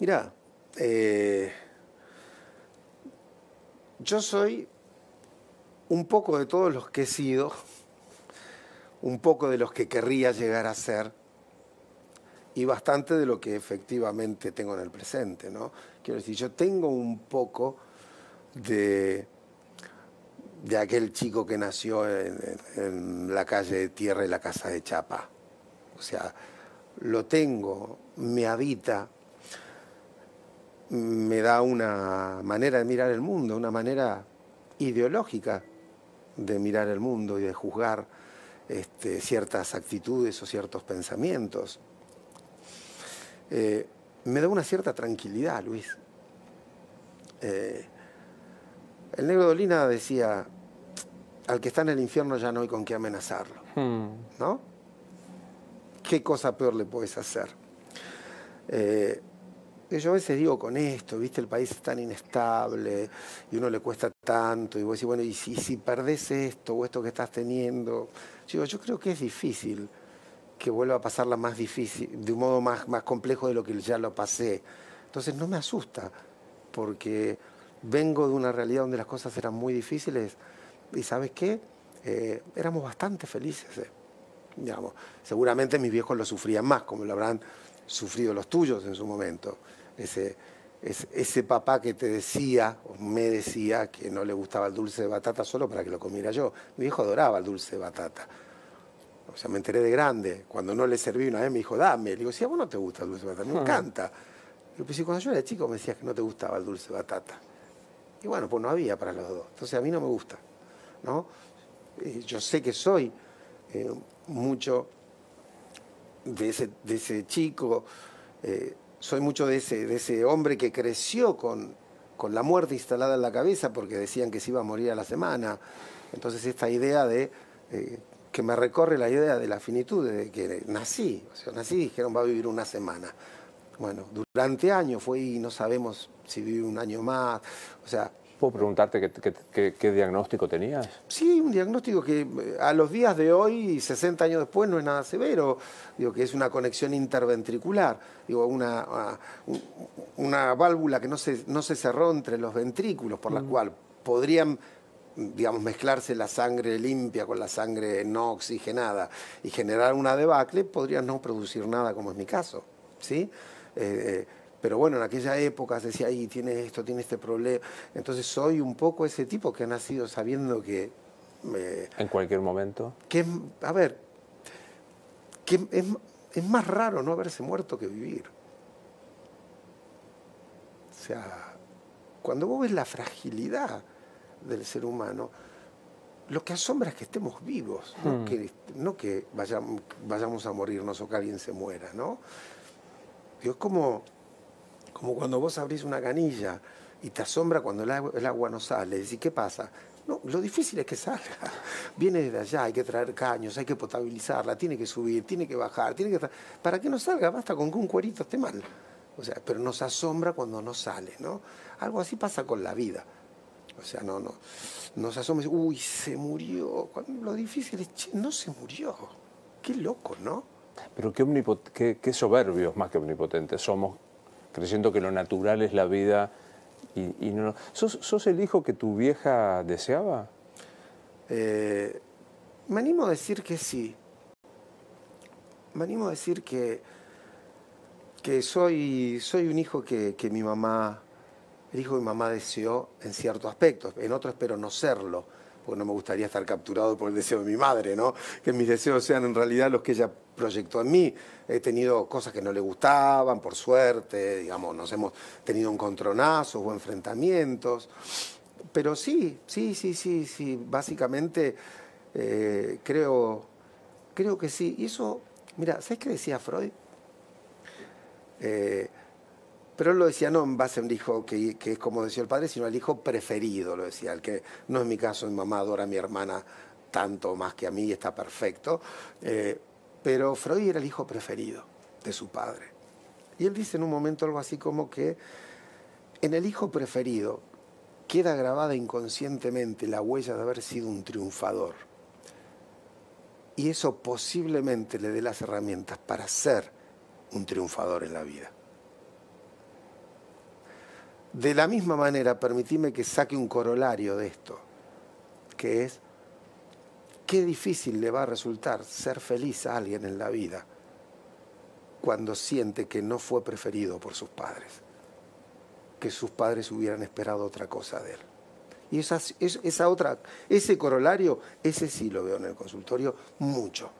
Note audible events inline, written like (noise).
Mira, eh, yo soy un poco de todos los que he sido, un poco de los que querría llegar a ser y bastante de lo que efectivamente tengo en el presente, ¿no? Quiero decir, yo tengo un poco de, de aquel chico que nació en, en la calle de tierra y la casa de chapa. O sea, lo tengo, me habita, me da una manera de mirar el mundo, una manera ideológica de mirar el mundo y de juzgar este, ciertas actitudes o ciertos pensamientos. Eh, me da una cierta tranquilidad, Luis. Eh, el negro Dolina decía, al que está en el infierno ya no hay con qué amenazarlo, hmm. ¿no? ¿Qué cosa peor le puedes hacer? Eh, yo a veces digo con esto, viste, el país es tan inestable y uno le cuesta tanto, y vos decís, bueno, y si, si perdés esto o esto que estás teniendo, yo, digo, yo creo que es difícil que vuelva a pasarla más difícil, de un modo más, más complejo de lo que ya lo pasé. Entonces no me asusta, porque vengo de una realidad donde las cosas eran muy difíciles y sabes qué, eh, éramos bastante felices. Eh, digamos, seguramente mis viejos lo sufrían más, como lo habrán sufrido los tuyos en su momento ese, ese papá que te decía, o me decía, que no le gustaba el dulce de batata solo para que lo comiera yo. Mi hijo adoraba el dulce de batata. O sea, me enteré de grande. Cuando no le serví una vez me dijo, dame. Le digo, si a vos no te gusta el dulce de batata, me ah. encanta. y pues, cuando yo era chico me decías que no te gustaba el dulce de batata. Y bueno, pues no había para los dos. Entonces a mí no me gusta. ¿no? Eh, yo sé que soy eh, mucho de ese, de ese chico. Eh, soy mucho de ese, de ese hombre que creció con, con la muerte instalada en la cabeza porque decían que se iba a morir a la semana. Entonces esta idea de eh, que me recorre la idea de la finitud, de que nací, o sea, nací dijeron va a vivir una semana. Bueno, durante años fue y no sabemos si vive un año más, o sea, ¿Puedo preguntarte qué, diagnóstico tenías? Sí, un diagnóstico que eh, a los días de hoy, 60 años después, no es nada severo. Digo que es una conexión interventricular, digo, una, ah, una válvula que no se, no se cerró entre los ventrículos, por la mm. cual podrían digamos, mezclarse la sangre limpia con la sangre no oxigenada y generar una debacle, podría no producir nada, como es mi caso. ¿sí? Eh, eh, pero bueno, en aquella época se decía, ahí tiene esto, tiene este problema. Entonces soy un poco ese tipo que ha nacido sabiendo que... Eh, en cualquier momento. Que, a ver, que es, más raro no haberse muerto que vivir. O sea, cuando vos ves la fragilidad del ser humano, lo que asombra es que estemos vivos, no hmm. que, no vayamos, a morirnos o que alguien se muera, ¿no? es como como cuando vos abrís una canilla y te asombra cuando el agua, no sale. Decís, ¿qué pasa? No, lo difícil es que salga. (laughs) Viene desde allá, hay que traer caños, hay que potabilizarla, tiene que subir, tiene que bajar, tiene que... Para que no salga, basta con que un cuerito esté mal. O sea, pero nos asombra cuando no sale, ¿no? Algo así pasa con la vida. O sea, no, no. Nos asombra, uy, se murió. lo difícil es, che, no se murió. Qué loco, ¿no? Pero qué, qué, qué soberbios, más que omnipotentes, somos creyendo que lo natural es la vida y, no... ¿Sos, el hijo que tu vieja deseaba? Eh, me animo a decir que sí. Me animo a decir que, que soy, un hijo que, mi mamá, el hijo mi mamá deseó en ciertos aspectos, en otros espero no serlo porque no me gustaría estar capturado por el deseo de mi madre, ¿no? Que mis deseos sean en realidad los que ella proyectó en mí. He tenido cosas que no le gustaban, por suerte, digamos, nos hemos tenido encontronazos o enfrentamientos. Pero sí, sí, sí, sí, sí, básicamente eh, creo, creo que sí. Y eso, mira, ¿sabes qué decía Freud? Eh, pero él lo decía no en base a un hijo que, es como decía el padre, sino al hijo preferido, lo decía, el que no es mi caso, mi mamá adora a mi hermana tanto más que a mí y está perfecto. Eh, pero Freud era el hijo preferido de su padre. Y él dice en un momento algo así como que en el hijo preferido queda grabada inconscientemente la huella de haber sido un triunfador. Y eso posiblemente le dé las herramientas para ser un triunfador en la vida. De la misma manera, permitime que saque un corolario de esto, que es qué difícil le va a resultar ser feliz a alguien en la vida cuando siente que no fue preferido por sus padres, que sus padres hubieran esperado otra cosa de él. Y esa, esa otra, ese corolario, ese sí lo veo en el consultorio mucho.